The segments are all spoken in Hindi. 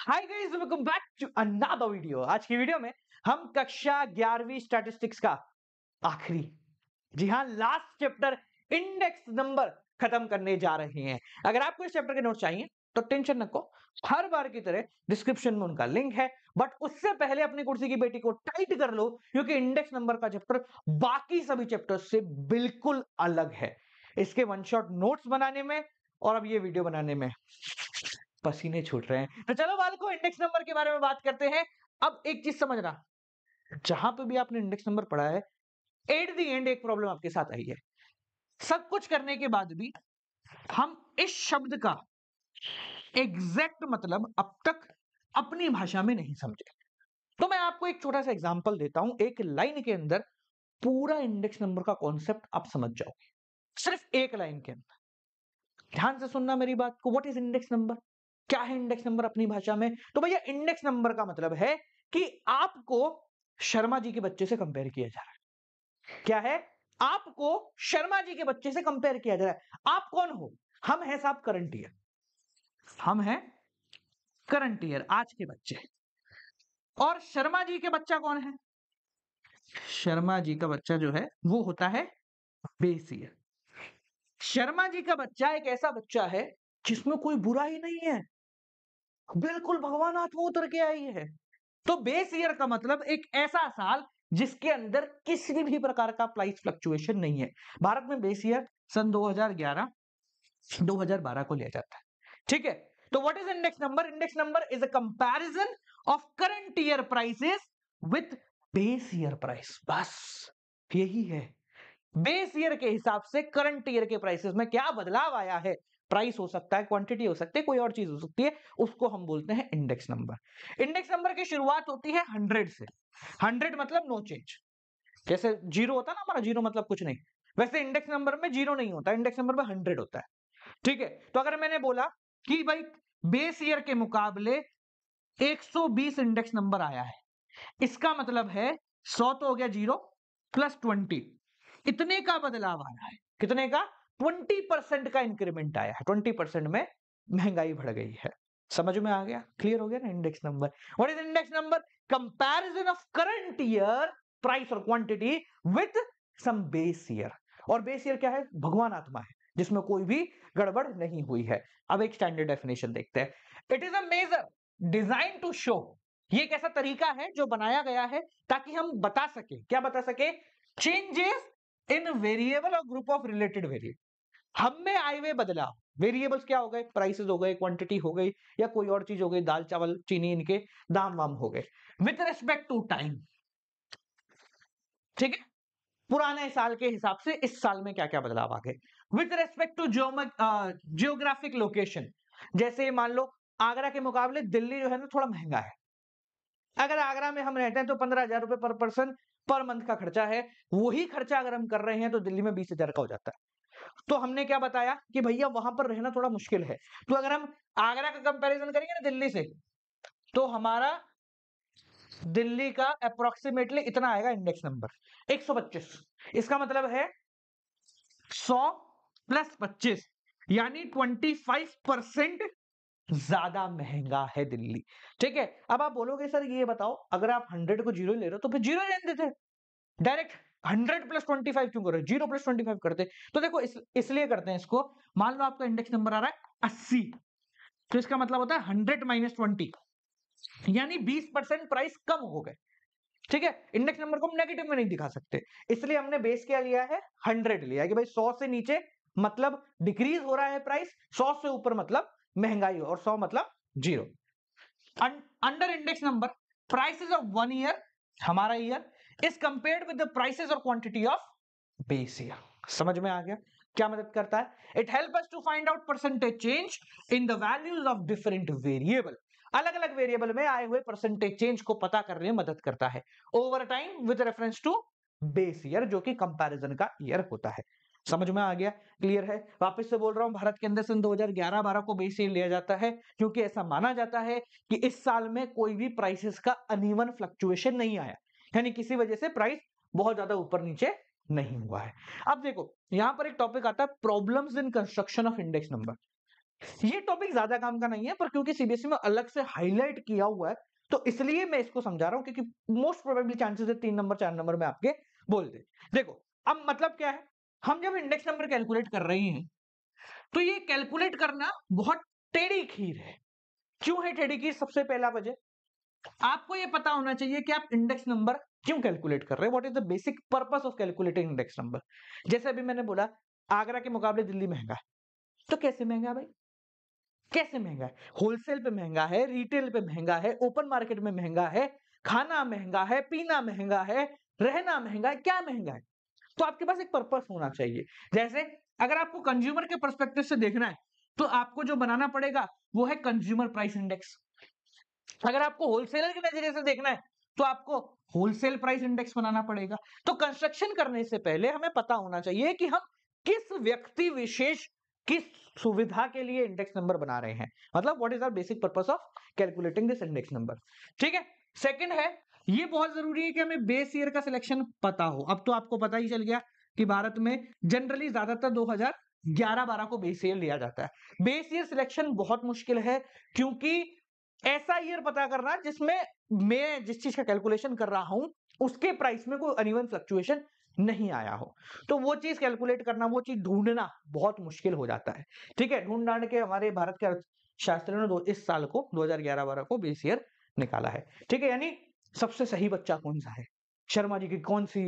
Hi guys welcome back to another video आज की वीडियो में हम कक्षा ग्यारहवीं स्टैटिस्टिक्स का आखिरी जी हाँ लास्ट चैप्टर इंडेक्स नंबर खत्म करने जा रहे हैं अगर आपको इस चैप्टर के नोट चाहिए तो टेंशन न को हर बार की तरह डिस्क्रिप्शन में उनका लिंक है बट उससे पहले अपनी कुर्सी की बेटी को टाइट कर लो क्योंकि इंडेक्स नंबर का चैप्टर बाकी सभी चैप्टर से बिल्कुल अलग है इसके वन शॉट नोट्स बनाने में और अब ये वीडियो बनाने में पसीने छूट रहे हैं तो चलो बालको इंडेक्स नंबर के बारे में बात करते हैं अब एक चीज समझना जहां पे भी आपने इंडेक्स नंबर पढ़ा है एट दी एंड एक प्रॉब्लम आपके साथ आई है सब कुछ करने के बाद भी हम इस शब्द का एग्जैक्ट मतलब अब तक अपनी भाषा में नहीं समझे तो मैं आपको एक छोटा सा एग्जाम्पल देता हूं एक लाइन के अंदर पूरा इंडेक्स नंबर का कॉन्सेप्ट आप समझ जाओगे सिर्फ एक लाइन के अंदर ध्यान से सुनना मेरी बात को व्हाट इज इंडेक्स नंबर क्या है इंडेक्स नंबर अपनी भाषा में तो भैया इंडेक्स नंबर का मतलब है कि आपको शर्मा जी के बच्चे से कंपेयर किया जा रहा है क्या है आपको शर्मा जी के बच्चे से कंपेयर किया जा रहा है आप कौन हो हम हैं साहब करंट ईयर हम हैं करंट ईयर आज के बच्चे और शर्मा जी के बच्चा कौन है शर्मा जी का बच्चा जो है वो होता है बेस ईयर शर्मा जी का बच्चा एक ऐसा बच्चा है जिसमें कोई बुरा ही नहीं है बिल्कुल भगवान आज वो उतर के आई है तो बेस ईयर का मतलब एक ऐसा साल जिसके अंदर किसी भी प्रकार का प्राइस फ्लक्चुएशन नहीं है भारत में बेस ईयर सन 2011 2012 को लिया जाता है ठीक है तो what is index number index number is a comparison of current year prices with base year price बस यही है बेस ईयर के हिसाब से करंट ईयर के प्राइसेस में क्या बदलाव आया है प्राइस हो सकता है क्वांटिटी हो सकती है कोई और चीज हो सकती है उसको हम बोलते हैं इंडेक्स नंबर इंडेक्स नंबर की शुरुआत होती है हंड्रेड से हंड्रेड मतलब नो चेंज जैसे जीरो होता है ना हमारा जीरो मतलब कुछ नहीं वैसे इंडेक्स नंबर में जीरो नहीं होता इंडेक्स नंबर में हंड्रेड होता है ठीक है तो अगर मैंने बोला कि भाई बेस ईयर के मुकाबले 120 इंडेक्स नंबर आया है इसका मतलब है 100 तो हो गया जीरो प्लस 20 इतने का बदलाव आ रहा है कितने का ट्वेंटी परसेंट का इंक्रीमेंट आया है ट्वेंटी परसेंट में महंगाई बढ़ गई है समझ में आ गया क्लियर हो गया ना index number what is index number comparison of current year price और quantity with some base year और बेस ईयर क्या है भगवान आत्मा है जिसमें कोई भी गड़बड़ नहीं हुई है अब एक स्टैंडर्ड डेफिनेशन देखते हैं it is a measure design to show ये एक ऐसा तरीका है जो बनाया गया है ताकि हम बता सके क्या बता सके चेंजेस इन वेरिएबल और ग्रुप ऑफ रिलेटेड वेरिएबल हमने आए हुए बदलाव वेरिएबल्स क्या हो गए प्राइसेस हो गए क्वांटिटी हो गई या कोई और चीज हो गई दाल चावल चीनी इनके दाम वाम हो गए विथ रेस्पेक्ट टू टाइम ठीक है पुराने साल के हिसाब से इस साल में क्या क्या बदलाव आ गए with respect to geographic location जैसे मान लो आगरा के मुकाबले दिल्ली जो है ना थोड़ा महंगा है अगर आगरा में हम रहते हैं तो पंद्रह हजार रुपए पर पर्सन पर मंथ का खर्चा है वही खर्चा अगर हम कर रहे हैं तो दिल्ली में बीस हजार का हो जाता है तो हमने क्या बताया कि भैया वहां पर रहना थोड़ा मुश्किल है तो अगर हम आगरा का कंपेरिजन करेंगे ना दिल्ली से तो हमारा दिल्ली का अप्रोक्सीमेटली इतना आएगा इंडेक्स नंबर एक इसका मतलब है सौ प्लस पच्चीस यानी 25 परसेंट ज्यादा महंगा है दिल्ली ठीक है अब आप बोलोगे सर ये बताओ अगर आप 100 को जीरो ले रहे हो तो फिर जीरो लेते थे direct hundred plus twenty five क्यों कर रहे जीरो प्लस ट्वेंटी फाइव करते तो देखो इस, इसलिए करते हैं इसको मान लो आपका इंडेक्स नंबर आ रहा है अस्सी तो इसका मतलब होता है हंड्रेड माइनस ट्वेंटी यानी बीस परसेंट प्राइस कम हो गए ठीक है इंडेक्स नंबर को हम नेगेटिव में नहीं दिखा सकते इसलिए हमने बेस क्या लिया है हंड्रेड लिया कि भाई सौ से नीचे मतलब डिक्रीज हो रहा है प्राइस सौ से ऊपर मतलब महंगाई और सौ मतलब zero under index number prices of one year हमारा year is compared with the prices और क्वांटिटी ऑफ बेसिया समझ में आ गया क्या मदद करता है it help us to find out percentage change in the values of different variable अलग अलग वेरिएबल में आए हुए परसेंटेज चेंज को पता करने में मदद करता है over time with reference to base year जो कि कंपैरिजन का ईयर होता है समझ में आ गया क्लियर है वापस से बोल रहा हूं भारत के अंदर सन 2011-12 को बेस ईयर लिया जाता है क्योंकि ऐसा माना जाता है कि इस साल में कोई भी प्राइसेस का अनिवन फ्लक्चुएशन नहीं आया यानी किसी वजह से प्राइस बहुत ज्यादा ऊपर नीचे नहीं हुआ है अब देखो यहां पर एक टॉपिक आता है problem in construction of index number ये टॉपिक ज्यादा काम का नहीं है पर क्योंकि सीबीएसई e में अलग से हाईलाइट किया हुआ है तो इसलिए मैं इसको समझा रहा हूं क्योंकि मोस्ट प्रोबेबली चांसेस है तीन नंबर चार नंबर में आपके बोल दे देखो अब मतलब क्या है हम जब इंडेक्स नंबर कैलकुलेट कर रहे हैं तो ये कैलकुलेट करना बहुत टेढ़ी खीर है क्यों है टेढ़ी खीर सबसे पहला वजह आपको ये पता होना चाहिए कि आप इंडेक्स नंबर क्यों कैलकुलेट कर रहे हैं what is the basic purpose of calculating index number जैसे अभी मैंने बोला आगरा के मुकाबले दिल्ली महंगा तो कैसे महंगा भाई कैसे महंगा है होलसेल पे महंगा है रिटेल पे महंगा है ओपन मार्केट में महंगा है खाना महंगा है पीना महंगा है रहना महंगा है क्या महंगा है तो आपके पास एक पर्पस होना चाहिए जैसे अगर आपको कंज्यूमर के परस्पेक्टिव से देखना है तो आपको जो बनाना पड़ेगा वो है कंज्यूमर प्राइस इंडेक्स अगर आपको होलसेलर के नजरिए से देखना है तो आपको होलसेल प्राइस इंडेक्स बनाना पड़ेगा तो कंस्ट्रक्शन करने से पहले हमें पता होना चाहिए कि हम किस व्यक्ति विशेष किस सुविधा के लिए इंडेक्स नंबर बना रहे हैं मतलब what is are basic purpose of calculating this index number ठीक है सेकंड है ये बहुत जरूरी है कि हमें बेस ईयर का सिलेक्शन पता हो अब तो आपको पता ही चल गया कि भारत में जनरली ज्यादातर 2011-12 को बेस ईयर लिया जाता है बेस ईयर सिलेक्शन बहुत मुश्किल है क्योंकि ऐसा ईयर पता करना जिसमें मैं जिस चीज का कैलकुलेशन कर रहा हूं उसके प्राइस में कोई अनिवन फ्लक्चुएशन नहीं आया हो तो वो चीज कैलकुलेट करना वो चीज ढूंढना बहुत मुश्किल हो जाता है ठीक है ढूंढ के हमारे भारत के शास्त्रियों ने इस साल को 2011-12 को बेस ईयर निकाला है ठीक है यानी सबसे सही बच्चा कौन सा है शर्मा जी की कौन सी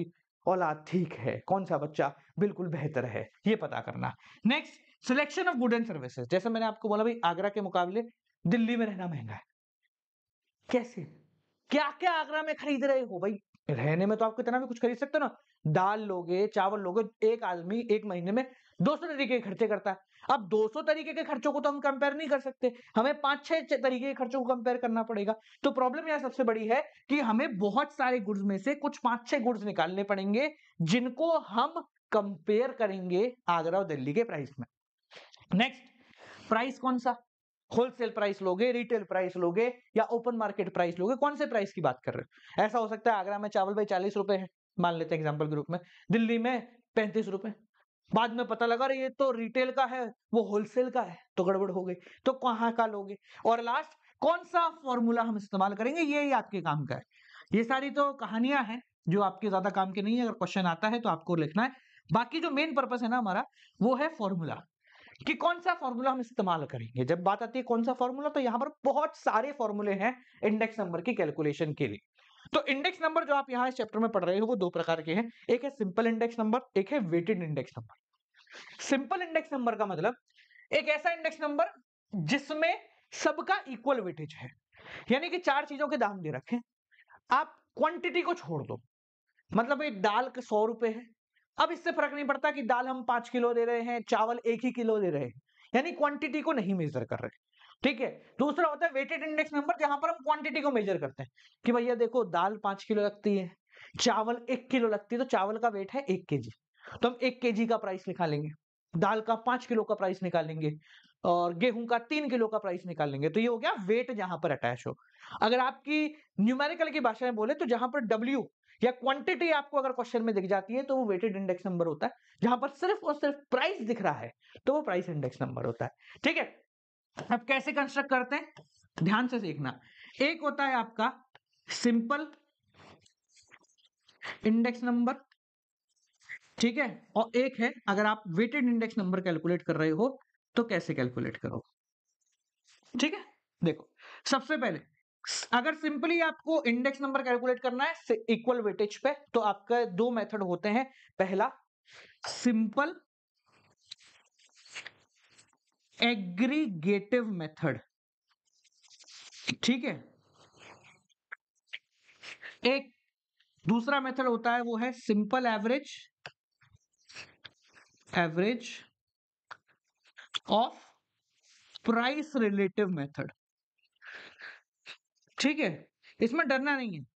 औलाद ठीक है कौन सा बच्चा बिल्कुल बेहतर है ये पता करना next selection of good and services जैसे मैंने आपको बोला भाई आगरा के मुकाबले दिल्ली में रहना महंगा है कैसे क्या क्या आगरा में खरीद रहे हो भाई रहने में तो आप कितना भी कुछ खरीद सकते हो ना दाल लोगे चावल लोगे एक आदमी एक महीने में 200 तरीके के खर्चे करता है अब 200 तरीके के खर्चों को तो हम कंपेयर नहीं कर सकते हमें पांच छह तरीके के खर्चों को कंपेयर करना पड़ेगा तो प्रॉब्लम यह सबसे बड़ी है कि हमें बहुत सारे गुड्स में से कुछ पांच छह गुड्स निकालने पड़ेंगे जिनको हम कंपेयर करेंगे आगरा और दिल्ली के प्राइस में नेक्स्ट प्राइस कौन सा होलसेल प्राइस लोगे रिटेल प्राइस लोगे या ओपन मार्केट प्राइस लोगे कौन से प्राइस की बात कर रहे हो ऐसा हो सकता है आगरा में चावल भाई चालीस रुपए है मान लेते हैं एग्जाम्पल के रूप में दिल्ली में पैंतीस रुपए बाद में पता लगा ये तो रिटेल का है वो होलसेल का है तो गड़बड़ हो गई तो कहाँ का लोगे और लास्ट कौन सा फॉर्मूला हम इस्तेमाल करेंगे ये ही आपके काम का है ये सारी तो कहानियां हैं जो आपके ज्यादा काम के नहीं है अगर क्वेश्चन आता है तो आपको लिखना है बाकी जो मेन पर्पस है ना हमारा वो है फॉर्मूला कि कौन सा फॉर्मूला हम इस्तेमाल करेंगे जब बात आती है कौन सा फॉर्मूला तो यहाँ पर बहुत सारे फॉर्मूले हैं इंडेक्स नंबर की कैलकुलेशन के लिए तो इंडेक्स नंबर जो आप यहाँ इस चैप्टर में पढ़ रहे हो वो दो प्रकार के हैं एक है सिंपल इंडेक्स नंबर एक है weighted index number simple index number का मतलब एक ऐसा इंडेक्स नंबर जिसमें सबका इक्वल वेटेज है यानी कि चार चीजों के दाम दे रखें आप क्वांटिटी को छोड़ दो मतलब ये दाल के सौ रुपए है अब इससे फर्क नहीं पड़ता कि दाल हम पांच किलो दे रहे हैं चावल एक ही किलो दे रहे हैं यानी क्वांटिटी को नहीं मेजर कर रहे ठीक है दूसरा होता है वेटेड इंडेक्स नंबर जहां पर हम क्वांटिटी को मेजर करते हैं कि भैया देखो दाल पांच किलो लगती है चावल एक किलो लगती है तो चावल का वेट है एक के तो हम एक के का प्राइस निकालेंगे दाल का पांच किलो का प्राइस निकालेंगे और गेहूं का तीन किलो का प्राइस निकाल लेंगे तो ये हो गया वेट जहां पर अटैच हो अगर आपकी न्यूमेरिकल की भाषा में बोले तो जहां पर डब्ल्यू या क्वांटिटी आपको अगर क्वेश्चन में दिख जाती है तो वो वेटेड इंडेक्स नंबर होता है जहां पर सिर्फ और सिर्फ प्राइस दिख रहा है तो वो प्राइस इंडेक्स नंबर होता है ठीक है अब कैसे कंस्ट्रक्ट करते हैं ध्यान से देखना एक होता है आपका सिंपल इंडेक्स नंबर ठीक है और एक है अगर आप वेटेड इंडेक्स नंबर कैलकुलेट कर रहे हो तो कैसे कैलकुलेट करो ठीक है देखो सबसे पहले अगर सिंपली आपको इंडेक्स नंबर कैलकुलेट करना है इक्वल वेटेज पे तो आपका दो मेथड होते हैं पहला सिंपल एग्रीगेटिव मेथड ठीक है एक दूसरा मेथड होता है वो है simple average average of price relative method ठीक है इसमें डरना नहीं है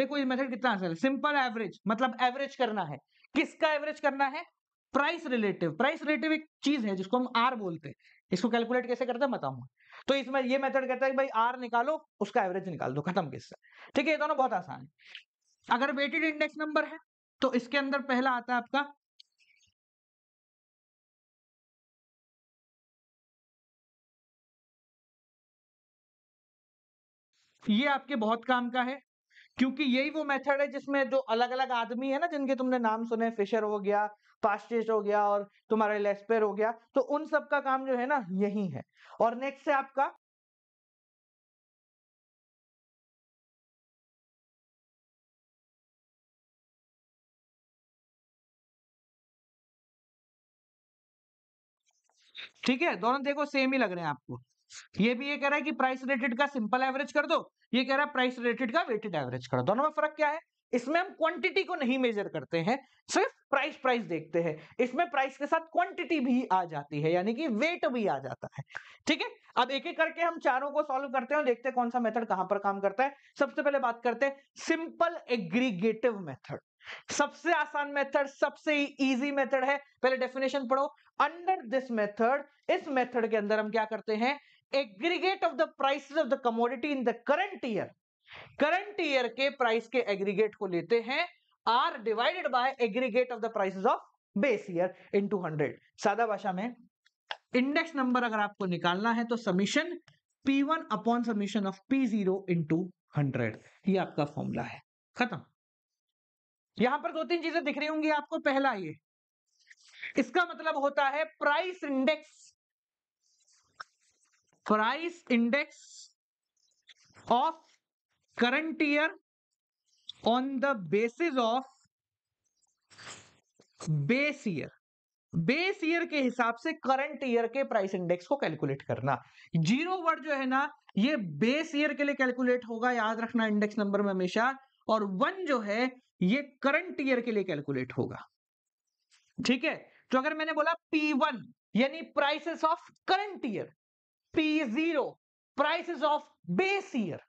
देखो ये मेथड कितना आसान है सिंपल एवरेज मतलब एवरेज करना है किसका एवरेज करना है प्राइस रिलेटिव प्राइस रिलेटिव एक चीज है जिसको हम आर बोलते हैं इसको कैलकुलेट कैसे करते हैं बताऊंगा तो इसमें ये मेथड कहता है कि भाई आर निकालो उसका एवरेज निकाल दो खत्म किससे ठीक है ये दोनों बहुत आसान है अगर वेटेड इंडेक्स नंबर है तो इसके अंदर पहला आता है आपका ये आपके बहुत काम का है क्योंकि यही वो मेथड है जिसमें जो अलग अलग आदमी है ना जिनके तुमने नाम सुने फिशर हो गया पास्टिस्ट हो गया और तुम्हारे लेस्पेर हो गया तो उन सब का काम जो है ना यही है और नेक्स्ट है आपका ठीक है दोनों देखो सेम ही लग रहे हैं आपको ये भी ये कह रहा है कि प्राइस रिलेटेड का सिंपल एवरेज कर दो ये कह रहा है प्राइस रिलेटेड का वेटेड एवरेज कर दो दोनों में फर्क क्या है इसमें हम क्वांटिटी को नहीं मेजर करते हैं सिर्फ प्राइस प्राइस देखते हैं इसमें प्राइस के साथ क्वांटिटी भी आ जाती है यानी कि वेट भी आ जाता है ठीक है अब एक एक करके हम चारों को सॉल्व करते हैं देखते हैं कौन सा मेथड कहां पर काम करता है सबसे पहले बात करते हैं सिंपल एग्रीगेटिव मेथड सबसे आसान मेथड सबसे इजी मेथड है पहले डेफिनेशन पढ़ो अंडर दिस मेथड इस मेथड के अंदर हम क्या करते हैं aggregate of the price of the commodity in the current year current year के प्राइस के एग्रीगेट को लेते हैं are divided by aggregate of the prices of base year into hundred सादा भाषा में इंडेक्स नंबर अगर आपको निकालना है तो summation P one upon summation of P zero into hundred ये आपका फॉर्मूला है खत्म यहां पर दो तीन चीजें दिख रही होंगी आपको पहला ये इसका मतलब होता है price index price index of current year on the basis of base year base year के हिसाब से करंट ईयर के प्राइस इंडेक्स को कैलकुलेट करना जीरो वर्ड जो है ना ये बेस ईयर के लिए कैलकुलेट होगा याद रखना इंडेक्स नंबर में हमेशा और वन जो है ये करंट ईयर के लिए कैलकुलेट होगा ठीक है तो अगर मैंने बोला पी वन यानी prices of current year P zero prices of base year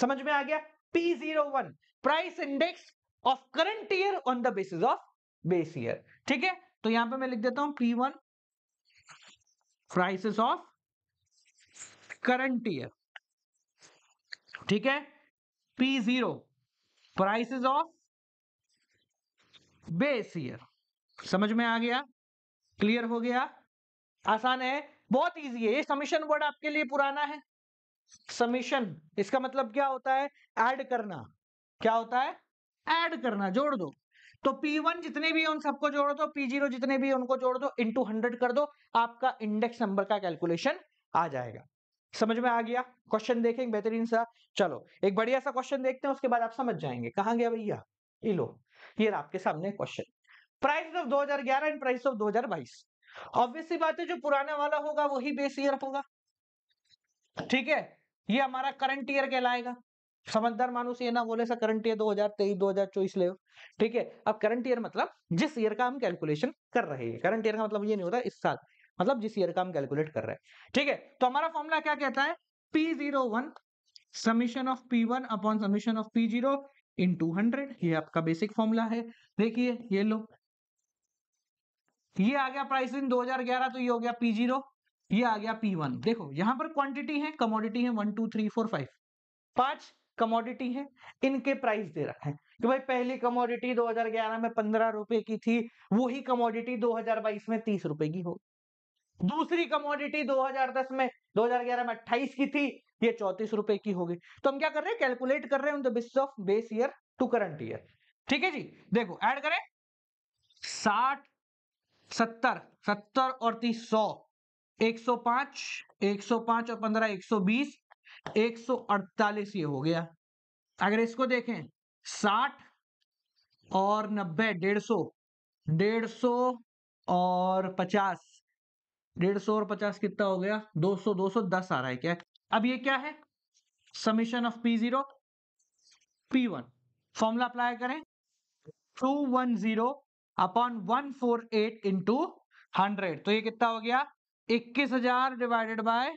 समझ में आ गया P zero one price index of current year on the basis of base year ठीक है तो यहां पे मैं लिख देता हूं P one prices of current year ठीक है P zero prices of base year समझ में आ गया क्लियर हो गया आसान है बहुत ईजी है ये समीशन वर्ड आपके लिए पुराना है समीशन इसका मतलब क्या होता है ऐड करना क्या होता है ऐड करना जोड़ दो तो P1 जितने भी उन सबको जोड़ दो P0 जितने भी उनको जोड़ दो इंटू हंड्रेड कर दो आपका इंडेक्स नंबर का कैलकुलेशन आ जाएगा समझ में आ गया क्वेश्चन देखेंगे बेहतरीन सा चलो एक बढ़िया सा क्वेश्चन देखते हैं उसके बाद आप समझ जाएंगे कहा गया भैया ये लो ये आपके सामने question price of 2011 and price of 2022 obvious सी बात है जो पुराना वाला होगा वही बेस ईयर होगा ठीक है ये हमारा करंट ईयर कहलाएगा समझदार मानो ये ना बोले सर करंट ईयर 2023 2024 ले ठीक है अब करंट ईयर मतलब जिस ईयर का हम कैलकुलेशन कर रहे हैं करंट ईयर का मतलब ये नहीं होता इस साल मतलब जिस ईयर का हम कैलकुलेट कर रहे हैं ठीक है तो हमारा फॉर्मूला क्या कहता है P zero one summation of P one upon summation of P zero into hundred ये आपका बेसिक फॉर्मूला है देखिए ये लो ये आ गया प्राइस इन 2011 तो ये हो गया पी जीरो ये आ गया पी वन देखो यहां पर क्वांटिटी है कमोडिटी है one two three four five पांच कमोडिटी है इनके प्राइस दे रखा है कि भाई पहली कमोडिटी 2011 में पंद्रह रुपए की थी वही कमोडिटी 2022 में तीस रुपए की हो दूसरी कमोडिटी 2010 में 2011 में अट्ठाईस की थी ये चौतीस रुपए की होगी तो हम क्या कर रहे हैं कैलकुलेट कर रहे हैं on the basis of base year to current year ठीक है जी देखो एड करें साठ सत्तर सत्तर और तीस सौ एक सौ पांच एक सौ पांच और पंद्रह एक सौ बीस एक सौ अड़तालीस ये हो गया अगर इसको देखें साठ और नब्बे डेढ़ सौ डेढ़ सौ और पचास डेढ़ सौ और पचास कितना हो गया दो सौ दो सौ दस आ रहा है क्या अब ये क्या है summation of P zero P one formula apply करें two one zero upon one four eight into hundred तो ये कितना हो गया इक्कीस हजार divided by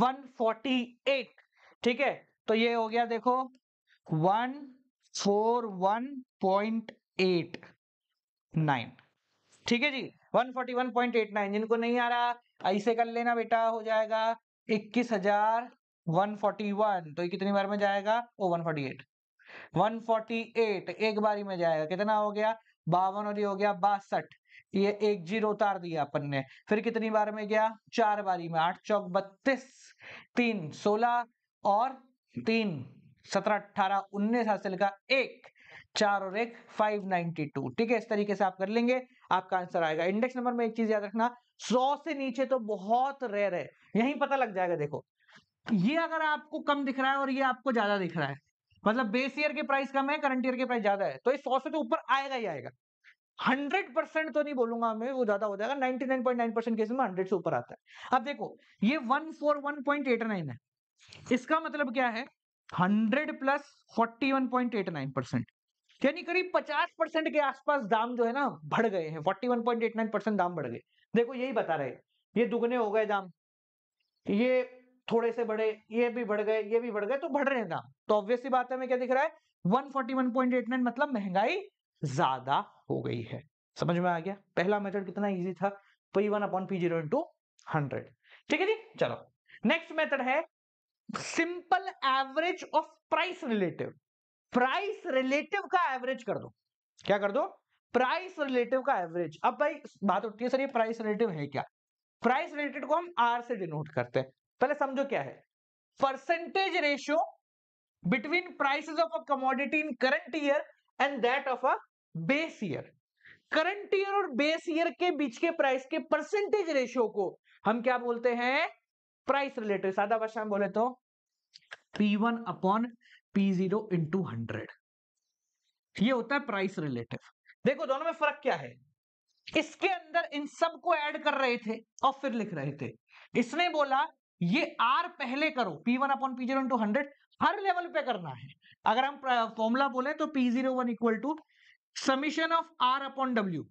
one forty eight ठीक है तो ये हो गया देखो one four one point eight nine ठीक है जी one forty one point eight nine जिनको नहीं आ रहा ऐसे कर लेना बेटा हो जाएगा इक्कीस हजार वन फोर्टी वन तो ये कितनी बार में जाएगा ओ one forty eight one forty eight एक बारी में जाएगा कितना हो गया बावन और ये हो गया बासठ ये एक जीरो उतार दिया अपन ने फिर कितनी बार में गया चार बारी में आठ चौक बत्तीस तीन सोलह और तीन सत्रह अठारह उन्नीस हासिल का एक चार और एक फाइव टू ठीक है इस तरीके से आप कर लेंगे आपका आंसर आएगा इंडेक्स नंबर में एक चीज याद रखना सौ से नीचे तो बहुत रेयर है यही पता लग जाएगा देखो ये अगर आपको कम दिख रहा है और ये आपको ज्यादा दिख रहा है मतलब बेस ईयर के प्राइस कम है करंट ईयर के प्राइस ज्यादा है तो इस सौ से तो ऊपर आएगा ही आएगा हंड्रेड परसेंट तो नहीं बोलूंगा मैं वो ज्यादा हो जाएगा ninety nine point nine percent case में हंड्रेड से ऊपर आता है अब देखो ये one four one point eight nine है इसका मतलब क्या है hundred plus forty one point eight nine percent यानी करीब पचास परसेंट के आसपास दाम जो है ना बढ़ गए हैं forty one point eight nine percent दाम बढ़ गए देखो यही बता रहे ये दुगने हो गए दाम ये थोड़े से बढ़े ये भी बढ़ गए ये भी बढ़ गए तो बढ़ रहे हैं दाम तो ऑब्वियसली बात है हमें क्या दिख रहा है 141.89 मतलब महंगाई ज्यादा हो गई है समझ में आ गया पहला मेथड कितना इजी था P one upon P zero into hundred ठीक है जी चलो नेक्स्ट मेथड है simple average of price relative price relative का एवरेज कर दो क्या कर दो प्राइस रिलेटिव का एवरेज अब भाई बात उठती है सर ये प्राइस रिलेटिव है क्या प्राइस रिलेटेड को हम आर से डिनोट करते हैं पहले समझो क्या है percentage ratio between prices of a commodity in current year and that of a base year current year और बेस ईयर के बीच के प्राइस के परसेंटेज रेशियो को हम क्या बोलते हैं प्राइस रिलेटेड सादा भाषा में बोले तो P one upon P zero into hundred ये होता है प्राइस रिलेटिव देखो दोनों में फर्क क्या है इसके अंदर इन सब को ऐड कर रहे थे और फिर लिख रहे थे इसने बोला ये आर पहले करो P one upon P zero into hundred हर लेवल पे करना है अगर हम फॉर्मूला बोले तो P zero one equal to summation of R upon W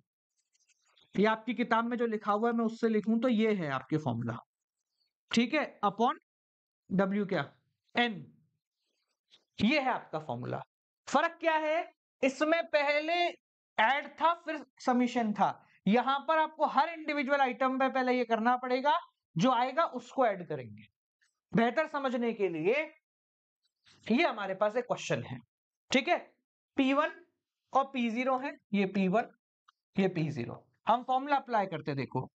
ये आपकी किताब में जो लिखा हुआ है मैं उससे लिखूं तो ये है आपके फॉर्मूला ठीक है अपॉन डब्ल्यू क्या एन ये है आपका फॉर्मूला फर्क क्या है इसमें पहले एड था फिर समीशन था यहां पर आपको हर इंडिविजुअल आइटम पे पहले ये करना पड़ेगा जो आएगा उसको ऐड करेंगे बेहतर समझने के लिए ये हमारे पास एक क्वेश्चन है ठीक है P1 और P0 है ये P1 ये P0 हम फॉर्मूला अप्लाई करते देखो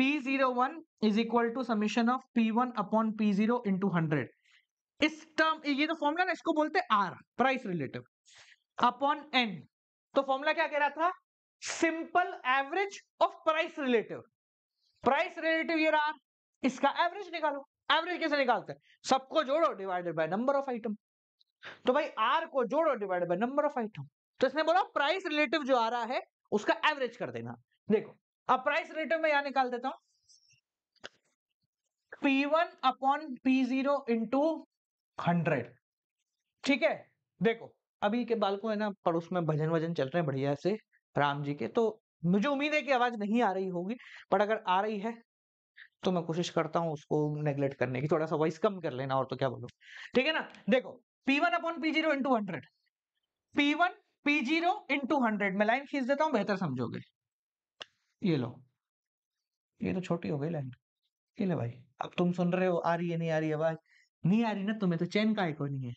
P01 is equal to summation of P1 upon into hundred इस टर्म ये जो तो फॉर्मूला ना इसको बोलते R price relative upon N तो फॉर्मूला क्या कह रहा था simple average of price relative price relative ये आर इसका एवरेज निकालो एवरेज कैसे निकालते हैं सबको जोड़ो divided by number of item तो भाई आर को जोड़ो divided by number of item तो इसने बोला प्राइस रिलेटिव जो आ रहा है उसका एवरेज कर देना देखो अब प्राइस रिलेटिव में यहां निकाल देता हूं P one upon P zero into hundred ठीक है देखो अभी के बालकों है ना पड़ोस में भजन वजन चल रहे हैं बढ़िया से राम जी के तो मुझे उम्मीद है कि आवाज नहीं आ रही होगी पर अगर आ रही है तो मैं कोशिश करता हूं उसको नेग्लेक्ट करने की थोड़ा सा वॉइस कम कर लेना और तो क्या बोलो ठीक है ना देखो P1 one upon P zero into hundred P one P zero into hundred मैं लाइन खींच देता हूं बेहतर समझोगे ये लो ये तो छोटी हो गई लाइन ये ले भाई अब तुम सुन रहे हो आ रही है नहीं आ रही आवाज नहीं आ रही ना तुम्हें तो चैन का आइको नहीं है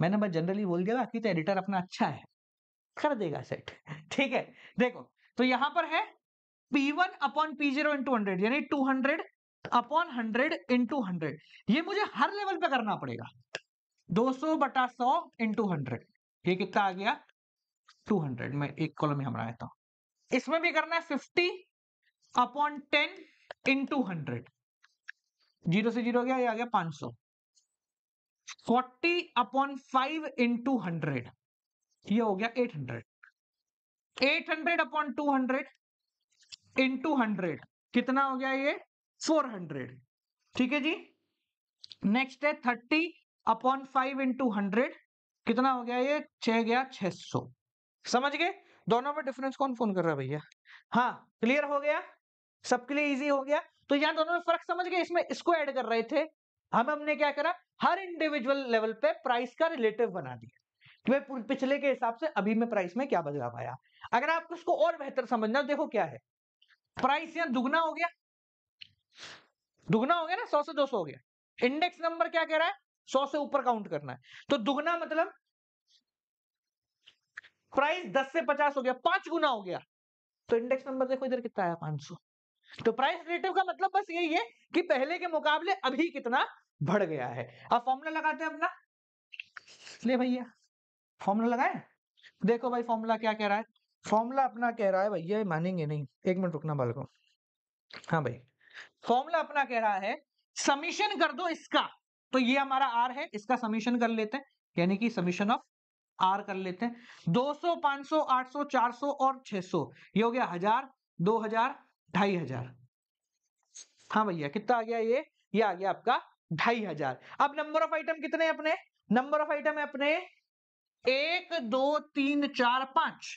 मैंने बस जनरली बोल दिया कि तो एडिटर अपना अच्छा है कर देगा सेट ठीक है देखो तो यहां पर है P one upon P zero into hundred यानी two hundred upon hundred into hundred ये मुझे हर लेवल पे करना पड़ेगा दो सौ बटा सौ इंटू हंड्रेड ये कितना आ गया टू हंड्रेड में एक कॉलम में हमारा रहता हूं इसमें भी करना है fifty upon ten into hundred zero से जीरो गया ये आ गया पांच सौ forty upon five into hundred ये हो गया eight hundred eight hundred upon two hundred into hundred कितना हो गया ये फोर हंड्रेड ठीक है जी नेक्स्ट है thirty upon five into hundred कितना हो गया ये छह गया छह सौ समझ गए दोनों में डिफरेंस कौन फोन कर रहा है भैया हाँ क्लियर हो गया सबके लिए इजी हो गया तो यहाँ दोनों में फर्क समझ गए इसमें इसको ऐड कर रहे थे हम हमने क्या करा हर इंडिविजुअल लेवल पे प्राइस का रिलेटिव बना दिया कि भाई पिछले के हिसाब से अभी में प्राइस में क्या बदलाव आया अगर आपको इसको और बेहतर समझना देखो क्या है प्राइस यहां दुगना हो गया दुगना हो गया ना सौ से दो सौ हो गया इंडेक्स नंबर क्या कह रहा है सौ से ऊपर काउंट करना है तो दुगना मतलब प्राइस दस से पचास हो गया पांच गुना हो गया तो इंडेक्स नंबर देखो इधर कितना आया पांच सौ तो प्राइस रिलेटिव का मतलब बस यही है कि पहले के मुकाबले अभी कितना बढ़ गया है अब फॉर्मूला लगाते हैं अपना ले भैया फॉर्मूला लगाए देखो भाई फॉर्मूला क्या कह रहा है फॉर्मूला अपना कह रहा है भैया मानेंगे नहीं एक मिनट रुकना बालको हाँ भाई फॉर्मूला अपना कह रहा है समीशन कर दो इसका तो ये हमारा आर है इसका समीशन कर लेते हैं यानी कि समीशन ऑफ आर कर लेते हैं 200 500 800 400 और 600 ये हो गया हजार दो हजार ढाई हजार हाँ भैया कितना आ गया ये ये आ गया आपका ढाई हजार अब नंबर ऑफ आइटम कितने अपने नंबर ऑफ आइटम है अपने एक दो तीन चार पांच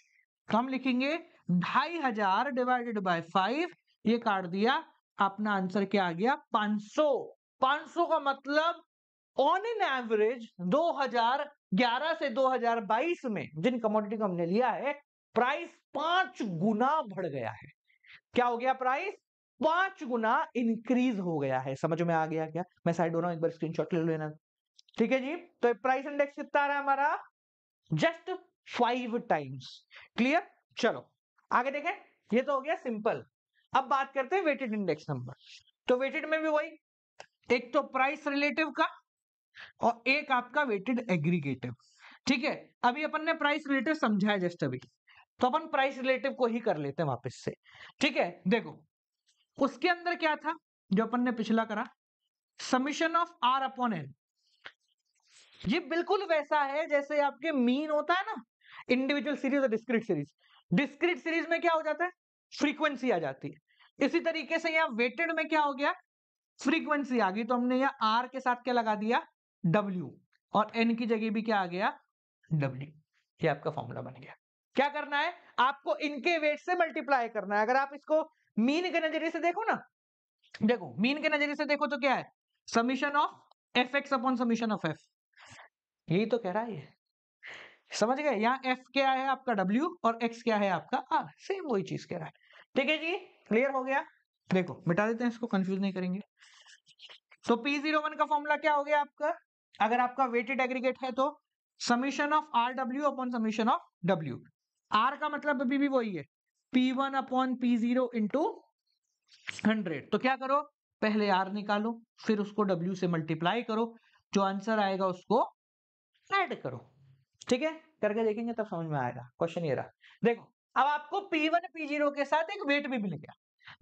हम लिखेंगे ढाई हजार डिवाइडेड बाय फाइव ये काट दिया अपना आंसर क्या आ गया 500 500 का मतलब ऑन एन एवरेज 2011 से 2022 में जिन कमोडिटी को हमने लिया है प्राइस पांच गुना बढ़ गया है क्या हो गया प्राइस पांच गुना इंक्रीज हो गया है समझ में आ गया क्या मैं साइड हो रहा हूं एक बार स्क्रीनशॉट ले लेना ठीक है जी तो प्राइस इंडेक्स कितना आ रहा है हमारा जस्ट फाइव टाइम्स क्लियर चलो आगे देखें ये तो हो गया सिंपल अब बात करते हैं वेटेड इंडेक्स नंबर तो वेटेड में भी वही एक तो प्राइस रिलेटिव का और एक आपका वेटेड एग्रीगेटिव ठीक है अभी अपन ने प्राइस रिलेटिव समझाया जस्ट अभी तो अपन प्राइस रिलेटिव को ही कर लेते हैं वापस से ठीक है देखो उसके अंदर क्या था जो अपन ने पिछला करा summation of R upon N ये बिल्कुल वैसा है जैसे आपके मीन होता है ना इंडिविजुअल सीरीज और डिस्क्रिट सीरीज डिस्क्रिट सीरीज में क्या हो जाता है फ्रीक्वेंसी आ जाती है इसी तरीके से यहाँ वेटेड में क्या हो गया फ्रीक्वेंसी आ गई तो हमने यहाँ आर के साथ क्या लगा दिया डब्ल्यू और एन की जगह भी क्या आ गया डब्ल्यू ये आपका फॉर्मूला बन गया क्या करना है आपको इनके वेट से मल्टीप्लाई करना है अगर आप इसको मीन के नजरिए से देखो ना देखो मीन के नजरिए से देखो तो क्या है summation of F X upon summation of F यही तो कह रहा है समझ गए यहाँ एफ क्या है आपका डब्ल्यू और एक्स क्या है आपका आर सेम वही चीज कह रहा है ठीक है जी क्लियर हो गया देखो मिटा देते हैं इसको कंफ्यूज नहीं करेंगे तो पी जीरो वन का फॉर्मूला क्या हो गया आपका अगर आपका वेटेड एग्रीगेट है तो summation of R W upon summation of W R का मतलब अभी भी वही है P one upon P zero into hundred तो क्या करो पहले आर निकालो फिर उसको डब्ल्यू से मल्टीप्लाई करो जो आंसर आएगा उसको एड करो ठीक है करके देखेंगे तब समझ में आएगा क्वेश्चन ये रहा देखो अब आपको P1 P0 के साथ एक वेट भी मिल गया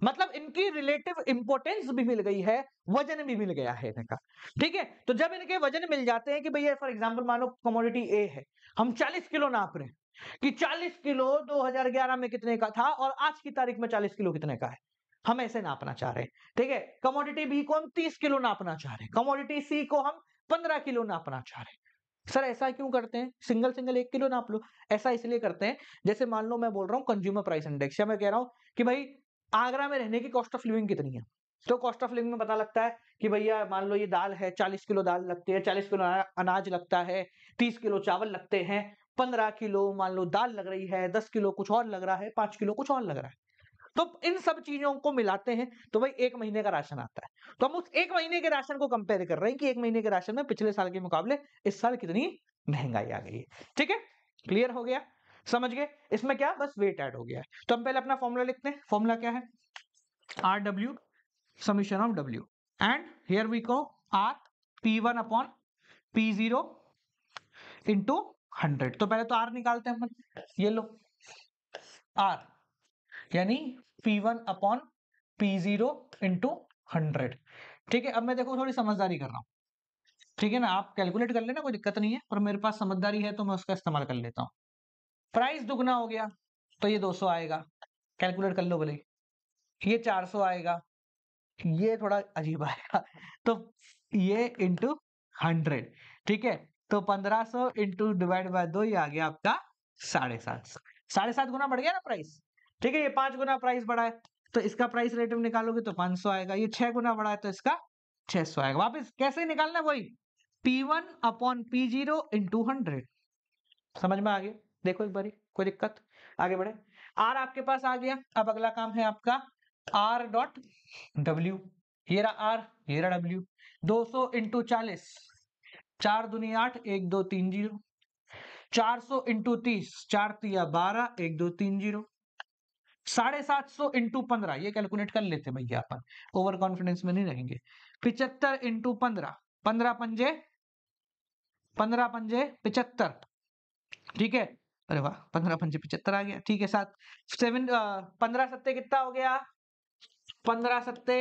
मतलब इनकी रिलेटिव इंपोर्टेंस भी मिल गई है वजन भी मिल गया है इनका ठीक है तो जब इनके वजन मिल जाते हैं कि भैया फॉर एग्जांपल मानो कमोडिटी ए है हम 40 किलो नाप रहे हैं कि 40 किलो 2011 में कितने का था और आज की तारीख में 40 किलो कितने का है हम ऐसे नापना चाह रहे हैं ठीक है कमोडिटी बी को हम तीस किलो नापना चाह रहे हैं कमोडिटी सी को हम पंद्रह किलो नापना चाह रहे हैं सर ऐसा क्यों करते हैं सिंगल सिंगल एक किलो ना आप लोग ऐसा इसलिए करते हैं जैसे मान लो मैं बोल रहा हूँ कंज्यूमर प्राइस इंडेक्स या मैं कह रहा हूँ कि भाई आगरा में रहने की कॉस्ट ऑफ लिविंग कितनी है तो कॉस्ट ऑफ लिविंग में पता लगता है कि भैया मान लो ये दाल है चालीस किलो दाल लगती है चालीस किलो अनाज लगता है तीस किलो चावल लगते हैं पंद्रह किलो मान लो दाल लग रही है दस किलो कुछ और लग रहा है पांच किलो कुछ और लग रहा है तो इन सब चीजों को मिलाते हैं तो भाई एक महीने का राशन आता है तो हम उस एक महीने के राशन को कंपेयर कर रहे हैं कि एक महीने के राशन में पिछले साल के मुकाबले इस साल कितनी महंगाई आ गई है ठीक है क्लियर हो गया समझ गए इसमें क्या बस वेट एड हो गया है तो हम पहले अपना फॉर्मूला लिखते हैं फॉर्मूला क्या है R W summation of W and here we को R P one upon P zero into hundred तो पहले तो आर निकालते हैं अपन ये लो आर यानी P one upon P zero into hundred ठीक है अब मैं देखो थोड़ी समझदारी कर रहा हूँ ठीक है ना आप कैलकुलेट कर लेना कोई दिक्कत नहीं है पर मेरे पास समझदारी है तो मैं उसका इस्तेमाल कर लेता हूँ प्राइस दुगना हो गया तो ये 200 आएगा कैलकुलेट कर लो भले ये 400 आएगा ये थोड़ा अजीब आएगा तो ये इंटू हंड्रेड ठीक है तो 1500 सौ इंटू डिवाइड बाय दो ये आ गया आपका साढ़े सात साढ़े सात गुना बढ़ गया ना प्राइस ठीक है ये पांच गुना प्राइस बढ़ा है तो इसका प्राइस रेट में निकालोगे तो पांच सौ आएगा ये छह गुना बढ़ा है तो इसका छह सौ आएगा वापिस कैसे निकालना है वही P one upon P zero into hundred समझ में आ गया देखो एक बारी कोई दिक्कत आगे बढ़े आर आपके पास आ गया अब अगला काम है आपका आर डॉट डब्ल्यू ये रहा आर ये रहा डब्ल्यू दो सौ इंटू चालीस चार दुनी आठ एक दो तीन जीरो चार सौ इंटू तीस चार तिया बारह एक दो तीन जीरो साढ़े सात सौ इंटू पंद्रह ये कैलकुलेट कर लेते भैया अपन ओवर कॉन्फिडेंस में नहीं रहेंगे पिचहत्तर इंटू पंद्रह पंद्रह पंजे पंद्रह पंजे पिचहत्तर ठीक है अरे वाह पंद्रह पंजे पिचहत्तर आ गया ठीक है सात सेवन पंद्रह सत्ते कितना हो गया पंद्रह सत्ते